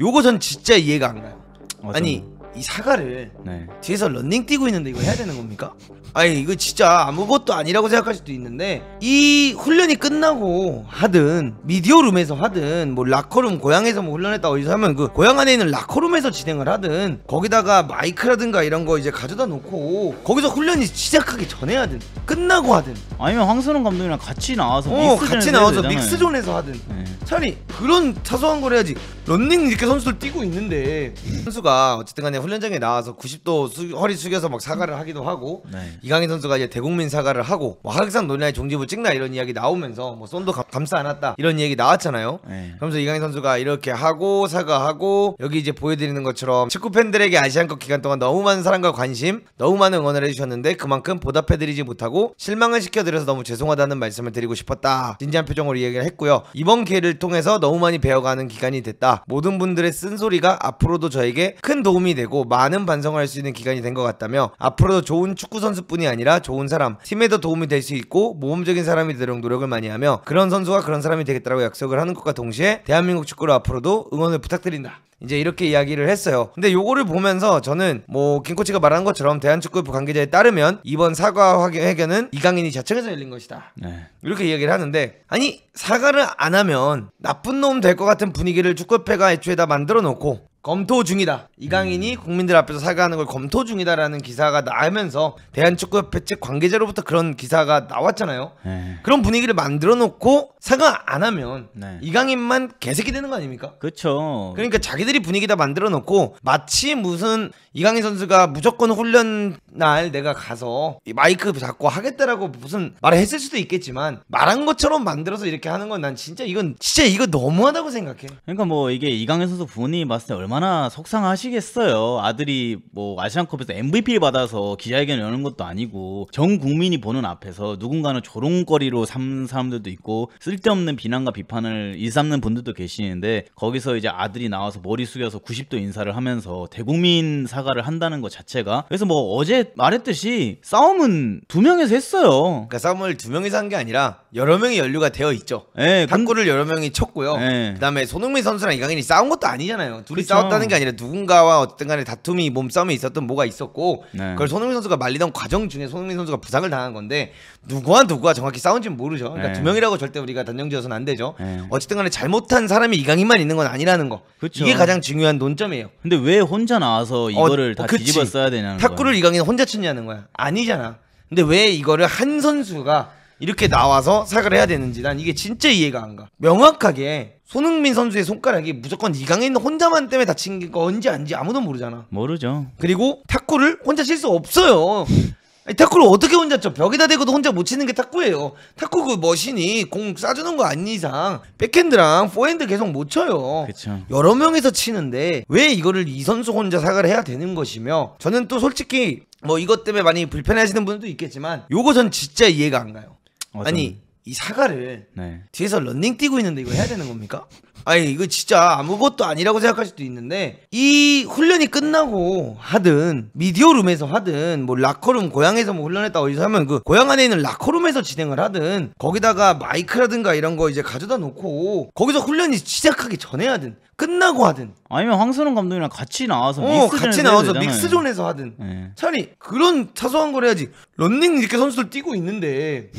요거 전 진짜 이해가 안 가요. 맞아. 어, 아니 이 사과를 네. 뒤에서 런닝 뛰고 있는데 이거 해야 되는 겁니까? 아니 이거 진짜 아무것도 아니라고 생각할 수도 있는데 이 훈련이 끝나고 하든 미디어룸에서 하든 뭐 라커룸 고향에서 뭐 훈련했다 어디서 하면 그 고향 안에 있는 라커룸에서 진행을 하든 거기다가 마이크라든가 이런 거 이제 가져다 놓고 거기서 훈련이 시작하기 전에 하든 끝나고 하든 아니면 황선홍 감독이랑 같이 나와서 어, 같이 나와서 믹스존에서 하든 네. 천천히 그런 사소한 걸 해야지 런닝 이렇게 선수들 뛰고 있는데 선수가 어쨌든 간에 훈련장에 나와서 90도 수, 허리 숙여서 막 사과를 하기도 하고 네. 이강인 선수가 이제 대국민 사과를 하고 뭐 하극상 논란의 종지부 찍나 이런 이야기 나오면서 뭐 쏜도 감, 감싸 안았다 이런 얘기 나왔잖아요 네. 그러면서 이강인 선수가 이렇게 하고 사과하고 여기 이제 보여드리는 것처럼 축구 팬들에게 아시안컵 기간 동안 너무 많은 사랑과 관심 너무 많은 응원을 해주셨는데 그만큼 보답해드리지 못하고 실망을 시켜드려서 너무 죄송하다는 말씀을 드리고 싶었다 진지한 표정으로 이야기를 했고요 이번 기회를 통해서 너무 많이 배워가는 기간이 됐다. 모든 분들의 쓴소리가 앞으로도 저에게 큰 도움이 되고 많은 반성할 수 있는 기간이 된 것 같다며 앞으로도 좋은 축구선수뿐이 아니라 좋은 사람, 팀에도 도움이 될 수 있고 모범적인 사람이 되도록 노력을 많이 하며 그런 선수가 그런 사람이 되겠다고 약속을 하는 것과 동시에 대한민국 축구를 앞으로도 응원을 부탁드린다. 이제 이렇게 이야기를 했어요. 근데 요거를 보면서 저는 뭐 김코치가 말한 것처럼 대한축구협 관계자에 따르면 이번 사과 회견은 이강인이 자청해서 열린 것이다. 네. 이렇게 이야기를 하는데 아니 사과를 안 하면 나쁜 놈 될 것 같은 분위기를 축구협회가 애초에 다 만들어 놓고 검토 중이다. 이강인이 음. 국민들 앞에서 사과하는 걸 검토 중이다라는 기사가 나면서 대한축구협회 측 관계자로부터 그런 기사가 나왔잖아요. 네. 그런 분위기를 만들어 놓고 사과 안 하면 네. 이강인만 개새끼 되는 거 아닙니까? 그렇죠. 그러니까 자기들이 분위기 다 만들어 놓고 마치 무슨 이강인 선수가 무조건 훈련 날 내가 가서 마이크 잡고 하겠다라고 무슨 말을 했을 수도 있겠지만 말한 것처럼 만들어서 이렇게 하는 건 난 진짜 이건 진짜 이거 너무하다고 생각해. 그러니까 뭐 이게 이강인 선수 본인이 봤을 때 얼마 얼마나 속상하시겠어요. 아들이 뭐 아시안컵에서 MVP를 받아서 기자회견 여는 것도 아니고 전 국민이 보는 앞에서 누군가는 조롱거리로 삼는 사람들도 있고 쓸데없는 비난과 비판을 일삼는 분들도 계시는데 거기서 이제 아들이 나와서 머리 숙여서 90도 인사를 하면서 대국민 사과를 한다는 것 자체가 그래서 뭐 어제 말했듯이 싸움은 두 명에서 했어요. 그러니까 싸움을 두 명이서 한 게 아니라 여러 명이 연류가 되어 있죠. 예, 네, 그 탁구를 근... 여러 명이 쳤고요. 네. 그다음에 손흥민 선수랑 이강인이 싸운 것도 아니잖아요. 둘이 그쵸. 싸워 싸웠다는 게 아니라 누군가와 어쨌든 간에 다툼이 몸싸움이 있었던 뭐가 있었고 네. 그걸 손흥민 선수가 말리던 과정 중에 손흥민 선수가 부상을 당한 건데 누구와 누구와 정확히 싸운지는 모르죠. 그러니까 네. 두 명이라고 절대 우리가 단정지어서는 안 되죠. 네. 어쨌든 간에 잘못한 사람이 이강인만 있는 건 아니라는 거. 그쵸. 이게 가장 중요한 논점이에요. 근데 왜 혼자 나와서 어, 이거를 어, 다 그치. 뒤집어 써야 되냐는 거야. 탁구를 이강인 혼자 쳤냐는 거야. 아니잖아. 근데 왜 이거를 한 선수가 이렇게 나와서 사과를 해야 되는지 난 이게 진짜 이해가 안 가. 명확하게 손흥민 선수의 손가락이 무조건 이강인 혼자만 때문에 다친 거 언제 안지 아무도 모르잖아. 모르죠. 그리고 탁구를 혼자 칠 수 없어요. 아니, 탁구를 어떻게 혼자 쳐? 벽에다 대고도 혼자 못 치는 게 탁구예요. 탁구 그 머신이 공 싸주는 거 아닌 이상 백핸드랑 포핸드 계속 못 쳐요. 그쵸. 여러 명이서 치는데 왜 이거를 이 선수 혼자 사과를 해야 되는 것이며 저는 또 솔직히 뭐 이것 때문에 많이 불편해하시는 분도 있겠지만 요거 전 진짜 이해가 안 가요. 어, 아니 이 사과를 네. 뒤에서 런닝 뛰고 있는데 이거 해야 되는 겁니까? 아니 이거 진짜 아무것도 아니라고 생각할 수도 있는데 이 훈련이 끝나고 하든 미디어룸에서 하든 뭐 라커룸 고향에서 뭐 훈련했다 어디서 하면 그 고향 안에 있는 라커룸에서 진행을 하든 거기다가 마이크라든가 이런 거 이제 가져다 놓고 거기서 훈련이 시작하기 전에 하든 끝나고 하든 아니면 황선홍 감독이랑 같이 나와서 어, 같이 나와서 믹스존에서 하든 네. 차라리 그런 사소한 걸 해야지 런닝 이렇게 선수들 뛰고 있는데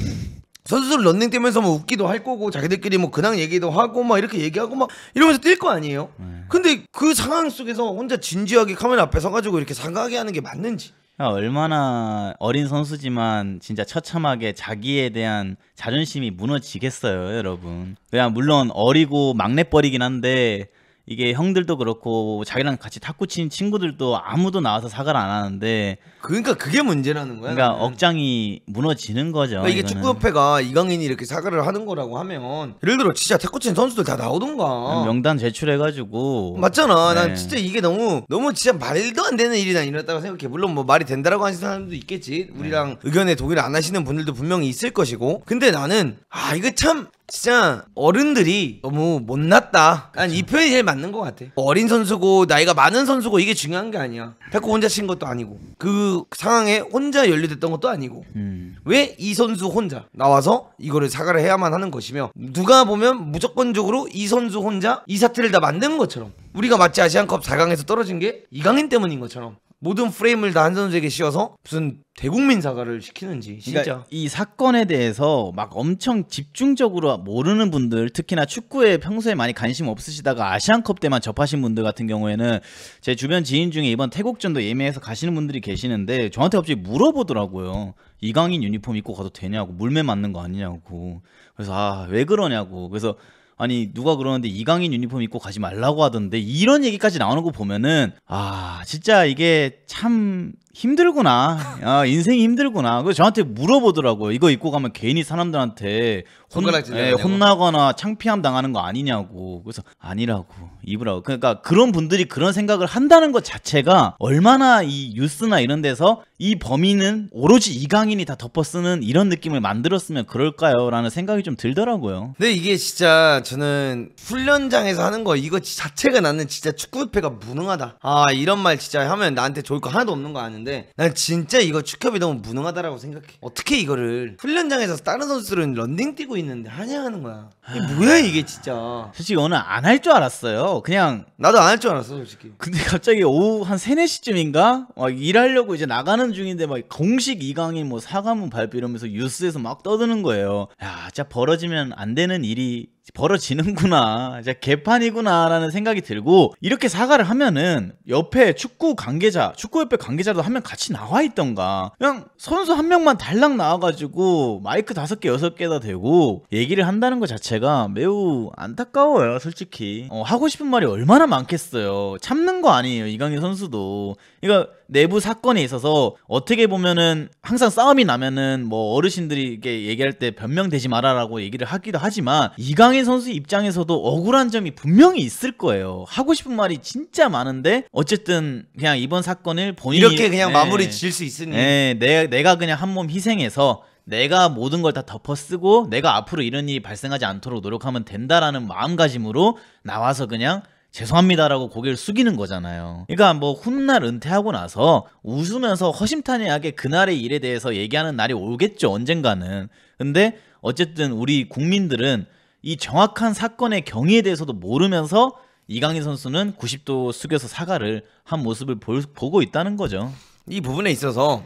선수들 런닝 뛰면서 뭐 웃기도 할 거고 자기들끼리 뭐 근황 얘기도 하고 막 이렇게 얘기하고 막 이러면서 뛸 거 아니에요. 네. 근데 그 상황 속에서 혼자 진지하게 카메라 앞에 서가지고 이렇게 상하게 하는 게 맞는지. 아, 얼마나 어린 선수지만 진짜 처참하게 자기에 대한 자존심이 무너지겠어요, 여러분. 그냥 물론 어리고 막내뻘이긴 한데 이게 형들도 그렇고 자기랑 같이 탁구 친 친구들도 아무도 나와서 사과를 안 하는데 그러니까 그게 문제라는 거야. 그러니까 나는. 억장이 무너지는 거죠. 그러니까 이게 이거는. 축구협회가 이강인이 이렇게 사과를 하는 거라고 하면 예를 들어 진짜 탁구 친 선수들 다 나오던가. 명단 제출해가지고 맞잖아. 네. 난 진짜 이게 너무 너무 진짜 말도 안 되는 일이 난일어다고 생각해. 물론 뭐 말이 된다라고 하는 사람도 있겠지. 우리랑 네. 의견에 동의를 안 하시는 분들도 분명히 있을 것이고. 근데 나는 아 이거 참 진짜 어른들이 너무 못났다. 난이 표현이 제일 맞는 것 같아. 어린 선수고 나이가 많은 선수고 이게 중요한 게 아니야. 탁구 혼자 친 것도 아니고 그 상황에 혼자 연루됐던 것도 아니고 음. 왜이 선수 혼자 나와서 이거를 사과를 해야만 하는 것이며 누가 보면 무조건적으로 이 선수 혼자 이 사태를 다 만든 것처럼 우리가 마치 아시안컵 4강에서 떨어진 게 이강인 때문인 것처럼 모든 프레임을 다 한 선수에게 씌워서 무슨 대국민 사과를 시키는지 그러니까 진짜 그러니까 이 사건에 대해서 막 엄청 집중적으로 모르는 분들 특히나 축구에 평소에 많이 관심 없으시다가 아시안컵 때만 접하신 분들 같은 경우에는 제 주변 지인 중에 이번 태국전도 예매해서 가시는 분들이 계시는데 저한테 갑자기 물어보더라고요 이강인 유니폼 입고 가도 되냐고 물매 맞는 거 아니냐고 그래서 아 왜 그러냐고 그래서 아니 누가 그러는데 이강인 유니폼 입고 가지 말라고 하던데 이런 얘기까지 나오는 거 보면은 아 진짜 이게 참 힘들구나 아 인생이 힘들구나 그 저한테 물어보더라고요 이거 입고 가면 괜히 사람들한테 혼, 예, 혼나거나 창피함 당하는 거 아니냐고 그래서 아니라고 입으라고 그러니까 그런 분들이 그런 생각을 한다는 것 자체가 얼마나 이 뉴스나 이런 데서 이 범인은 오로지 이강인이 다 덮어쓰는 이런 느낌을 만들었으면 그럴까요? 라는 생각이 좀 들더라고요 근데 이게 진짜 저는 훈련장에서 하는 거 이거 자체가 나는 진짜 축구협회가 무능하다 아 이런 말 진짜 하면 나한테 좋을 거 하나도 없는 거 아는데 난 진짜 이거 축협이 너무 무능하다라고 생각해 어떻게 이거를 훈련장에서 다른 선수들은 런닝 뛰고 있는 있는데 한양하는 거야. 이게 아. 뭐야 이게 진짜. 솔직히 저는 안할 줄 알았어요. 그냥 나도 안 할 줄 알았어 솔직히. 근데 갑자기 오후 한 3, 4시쯤인가 막 일하려고 이제 나가는 중인데 막 공식 이강인 뭐 사과문 발표 이러면서 뉴스에서 막 떠드는 거예요. 야 진짜 벌어지면 안 되는 일이 벌어지는구나. 이제 개판이구나라는 생각이 들고 이렇게 사과를 하면은 옆에 축구 관계자, 축구협회 관계자도 한 명 같이 나와 있던가. 그냥 선수 한 명만 달랑 나와 가지고 마이크 다섯 개 여섯 개다 되고 얘기를 한다는 것 자체가 매우 안타까워요, 솔직히. 어, 하고 싶은 말이 얼마나 많겠어요. 참는 거 아니에요, 이강인 선수도. 그러니까 내부 사건에 있어서 어떻게 보면은 항상 싸움이 나면은 뭐 어르신들이 이게 얘기할 때 변명되지 마라라고 얘기를 하기도 하지만 이강인 선수 입장에서도 억울한 점이 분명히 있을 거예요. 하고 싶은 말이 진짜 많은데 어쨌든 그냥 이번 사건을 본인이 이렇게 그냥 네, 마무리 지수 있으니 네, 내, 내가 그냥 한 몸 희생해서 내가 모든 걸 다 덮어쓰고 내가 앞으로 이런 일이 발생하지 않도록 노력하면 된다라는 마음가짐으로 나와서 그냥 죄송합니다라고 고개를 숙이는 거잖아요. 그러니까 뭐 훗날 은퇴하고 나서 웃으면서 허심탄회하게 그날의 일에 대해서 얘기하는 날이 오겠죠. 언젠가는. 근데 어쨌든 우리 국민들은 이 정확한 사건의 경위에 대해서도 모르면서 이강인 선수는 90도 숙여서 사과를 한 모습을 볼, 보고 있다는 거죠. 이 부분에 있어서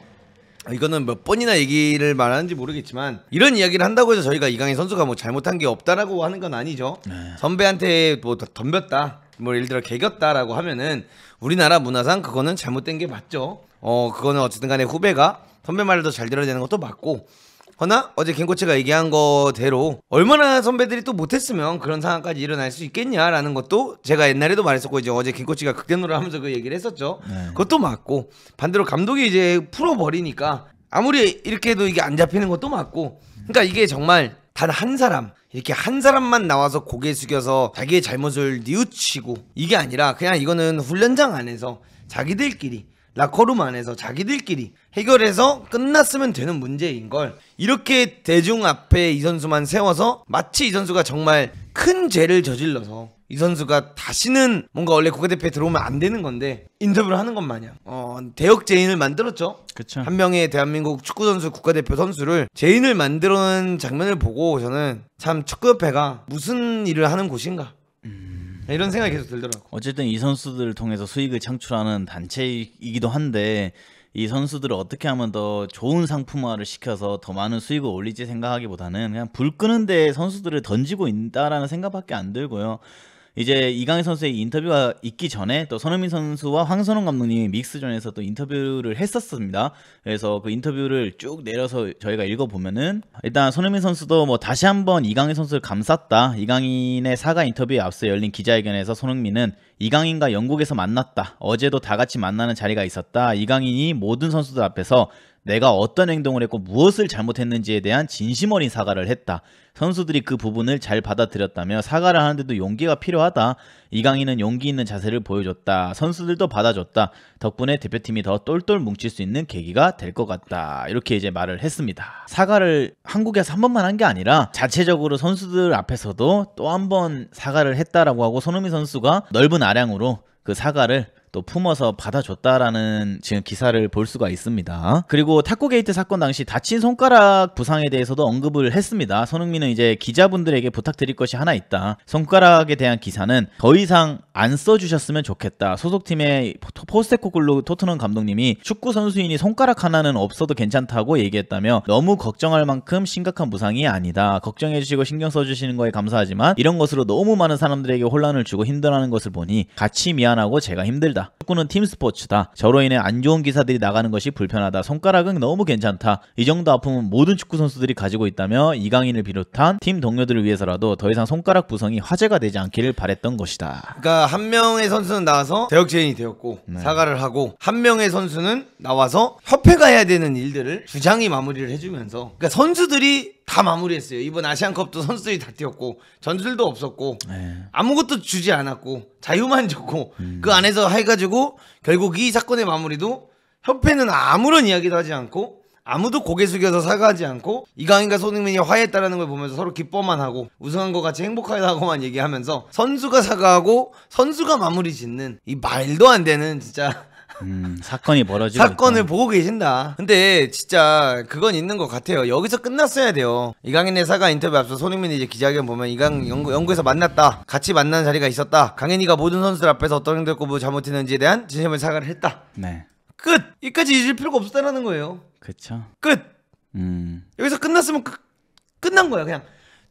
이거는 몇 뭐 번이나 얘기를 말하는지 모르겠지만 이런 이야기를 한다고 해서 저희가 이강인 선수가 뭐 잘못한 게 없다라고 하는 건 아니죠. 네. 선배한테 뭐 덤볐다. 뭐 예를 들어 개겼다라고 하면은 우리나라 문화상 그거는 잘못된 게 맞죠. 어 그거는 어쨌든 간에 후배가 선배 말을 더잘 들어야 되는 것도 맞고 허나 어제 갱코치가 얘기한 거대로 얼마나 선배들이 또 못했으면 그런 상황까지 일어날 수 있겠냐라는 것도 제가 옛날에도 말했었고 이제 어제 갱코치가 극대노를 하면서 그 얘기를 했었죠. 네. 그것도 맞고 반대로 감독이 이제 풀어버리니까 아무리 이렇게 해도 이게 안 잡히는 것도 맞고 그러니까 이게 정말 단한 사람 이렇게 한 사람만 나와서 고개 숙여서 자기의 잘못을 뉘우치고 이게 아니라 그냥 이거는 훈련장 안에서 자기들끼리 라커룸 안에서 자기들끼리 해결해서 끝났으면 되는 문제인 걸 이렇게 대중 앞에 이 선수만 세워서 마치 이 선수가 정말 큰 죄를 저질러서 이 선수가 다시는 뭔가 원래 국가대표에 들어오면 안 되는 건데 인터뷰를 하는 것 마냥 어, 대역 제인을 만들었죠. 그쵸. 한 명의 대한민국 축구 선수 국가대표 선수를 제인을 만들어낸 장면을 보고 저는 참 축구협회가 무슨 일을 하는 곳인가 음. 이런 생각이 계속 들더라고. 어쨌든 이 선수들을 통해서 수익을 창출하는 단체이기도 한데 이 선수들을 어떻게 하면 더 좋은 상품화를 시켜서 더 많은 수익을 올릴지 생각하기보다는 그냥 불 끄는 데 선수들을 던지고 있다라는 생각밖에 안 들고요. 이제 이강인 선수의 인터뷰가 있기 전에 또 손흥민 선수와 황선홍 감독님이 믹스전에서 또 인터뷰를 했었습니다. 그래서 그 인터뷰를 쭉 내려서 저희가 읽어보면은 일단 손흥민 선수도 뭐 다시 한번 이강인 선수를 감쌌다. 이강인의 사과 인터뷰에 앞서 열린 기자회견에서 손흥민은 이강인과 영국에서 만났다. 어제도 다 같이 만나는 자리가 있었다. 이강인이 모든 선수들 앞에서 내가 어떤 행동을 했고 무엇을 잘못했는지에 대한 진심 어린 사과를 했다. 선수들이 그 부분을 잘 받아들였다며 사과를 하는데도 용기가 필요하다. 이강인은 용기 있는 자세를 보여줬다. 선수들도 받아줬다. 덕분에 대표팀이 더 똘똘 뭉칠 수 있는 계기가 될 것 같다. 이렇게 이제 말을 했습니다. 사과를 한국에서 한 번만 한 게 아니라 자체적으로 선수들 앞에서도 또 한 번 사과를 했다라고 하고 손흥민 선수가 넓은 아량으로 그 사과를 또 품어서 받아줬다라는 지금 기사를 볼 수가 있습니다. 그리고 탁구 게이트 사건 당시 다친 손가락 부상에 대해서도 언급을 했습니다. 손흥민은 이제 기자분들에게 부탁드릴 것이 하나 있다. 손가락에 대한 기사는 더 이상 안 써주셨으면 좋겠다. 소속팀의 포스테코글로 토트넘 감독님이 축구 선수인이 손가락 하나는 없어도 괜찮다고 얘기했다며 너무 걱정할 만큼 심각한 부상이 아니다. 걱정해주시고 신경 써주시는 거에 감사하지만 이런 것으로 너무 많은 사람들에게 혼란을 주고 힘들어하는 것을 보니 같이 미안하고 제가 힘들다. 축구는 팀 스포츠다. 저로 인해 안 좋은 기사들이 나가는 것이 불편하다. 손가락은 너무 괜찮다. 이 정도 아픔은 모든 축구 선수들이 가지고 있다며 이강인을 비롯한 팀 동료들을 위해서라도 더 이상 손가락 부성이 화제가 되지 않기를 바랬던 것이다. 그러니까 한 명의 선수는 나와서 대역죄인이 되었고 네. 사과를 하고 한 명의 선수는 나와서 협회가 해야 되는 일들을 주장이 마무리를 해주면서 그러니까 선수들이 다 마무리했어요. 이번 아시안컵도 선수들이 다 뛰었고 전술도 없었고 네. 아무것도 주지 않았고 자유만 줬고 음. 그 안에서 해가지고 결국 이 사건의 마무리도 협회는 아무런 이야기도 하지 않고 아무도 고개 숙여서 사과하지 않고 이강인과 손흥민이 화해했다라는 걸 보면서 서로 기뻐만 하고 우승한 것 같이 행복하다고만 얘기하면서 선수가 사과하고 선수가 마무리 짓는 이 말도 안 되는 진짜 음, 사건이 벌어지고 사건을 있다. 보고 계신다. 근데 진짜 그건 있는 것 같아요. 여기서 끝났어야 돼요. 이강인 회사가 인터뷰 앞서 손흥민 이제 기자회견 보면 이강 음. 연구 영구에서 만났다. 같이 만난 자리가 있었다. 강인이가 모든 선수들 앞에서 어떤 행동을 꼬부 잘못했는지에 대한 진심을 사과를 했다. 네. 끝. 기까지 잊을 필요가 없었다라는 거예요. 그렇죠. 끝. 음. 여기서 끝났으면 그, 끝난 거야 그냥.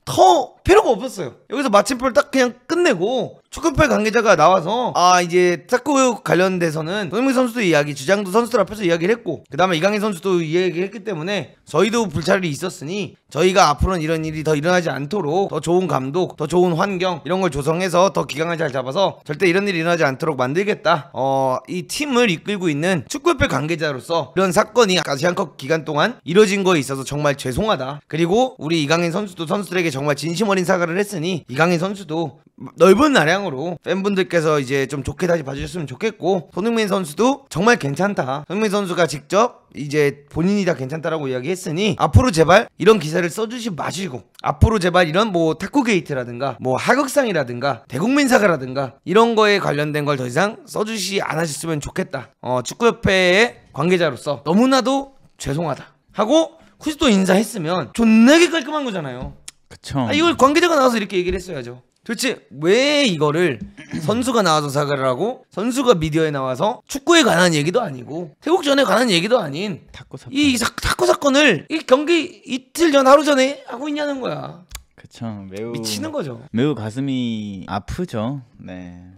더 필요가 없었어요. 여기서 마침표를 딱 그냥 끝내고 축구협회 관계자가 나와서 아 이제 탁구 관련돼서는 손흥민 선수도 이야기, 주장도 선수들 앞에서 이야기를 했고 그 다음에 이강인 선수도 이야기했기 때문에 저희도 불찰이 있었으니 저희가 앞으로는 이런 일이 더 일어나지 않도록 더 좋은 감독, 더 좋은 환경 이런 걸 조성해서 더 기강을 잘 잡아서 절대 이런 일이 일어나지 않도록 만들겠다. 어 이 팀을 이끌고 있는 축구협회 관계자로서 이런 사건이 아시안컵 기간 동안 이뤄진 거에 있어서 정말 죄송하다. 그리고 우리 이강인 선수도 선수들에게 정말 진심 어린 사과를 했으니 이강인 선수도 넓은 나량으로 팬분들께서 이제 좀 좋게 다시 봐주셨으면 좋겠고 손흥민 선수도 정말 괜찮다 손흥민 선수가 직접 이제 본인이 다 괜찮다라고 이야기했으니 앞으로 제발 이런 기사를 써주지 마시고 앞으로 제발 이런 뭐 탁구 게이트라든가 뭐 하극상이라든가 대국민사가라든가 이런 거에 관련된 걸 더 이상 써주시지 않으셨으면 좋겠다 어, 축구협회의 관계자로서 너무나도 죄송하다 하고 굳이 또 인사했으면 존나게 깔끔한 거잖아요 그쵸 아, 이걸 관계자가 나와서 이렇게 얘기를 했어야죠 도대체 왜 이거를 선수가 나와서 사과를 하고 선수가 미디어에 나와서 축구에 관한 얘기도 아니고 태국전에 관한 얘기도 아닌 탁구 사건 이, 사, 탁구 사건을 이 경기 이틀 전 하루 전에 하고 있냐는 거야 그쵸 매우 미치는 거죠 매우 가슴이 아프죠 네